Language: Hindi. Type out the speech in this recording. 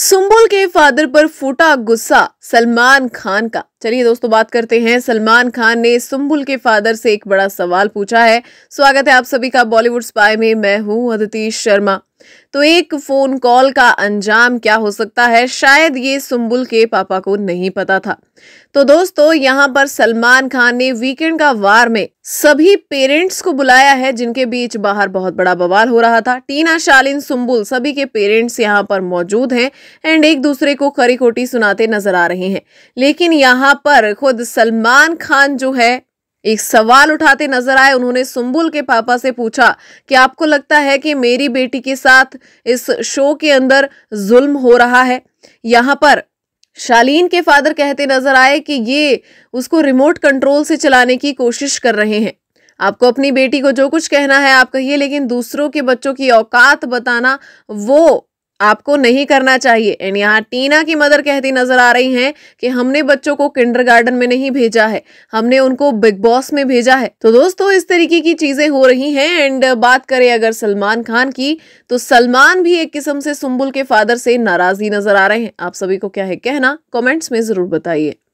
सुम्बुल के फादर पर फूटा गुस्सा सलमान खान का चलिए दोस्तों बात करते हैं सलमान खान ने सुम्बुल के फादर से एक बड़ा सवाल पूछा है स्वागत है आप सभी का बॉलीवुड स्पाई में मैं हूं अदिति शर्मा तो एक फोन कॉल का अंजाम क्या हो सकता है शायद ये सुम्बुल के पापा को नहीं पता था तो दोस्तों यहाँ पर सलमान खान ने वीकेंड का वार में सभी पेरेंट्स को बुलाया है जिनके बीच बाहर बहुत बड़ा बवाल हो रहा था टीना शालिन सुम्बुल सभी के पेरेंट्स यहाँ पर मौजूद हैं एंड एक दूसरे को खरी खोटी सुनाते नजर आ रहे हैं लेकिन यहाँ पर खुद सलमान खान जो है एक सवाल उठाते नजर आए उन्होंने सुम्बुल के पापा से पूछा कि आपको लगता है कि मेरी बेटी के साथ इस शो के अंदर जुल्म हो रहा है यहाँ पर शालीन के फादर कहते नजर आए कि ये उसको रिमोट कंट्रोल से चलाने की कोशिश कर रहे हैं आपको अपनी बेटी को जो कुछ कहना है आप कहिए लेकिन दूसरों के बच्चों की औकात बताना वो आपको नहीं करना चाहिए एंड यहाँ टीना की मदर कहती नजर आ रही हैं कि हमने बच्चों को किंडरगार्टन में नहीं भेजा है हमने उनको बिग बॉस में भेजा है तो दोस्तों इस तरीके की चीजें हो रही हैं एंड बात करें अगर सलमान खान की तो सलमान भी एक किस्म से सुम्बुल के फादर से नाराजगी नजर आ रहे हैं आप सभी को क्या है कहना कॉमेंट्स में जरूर बताइए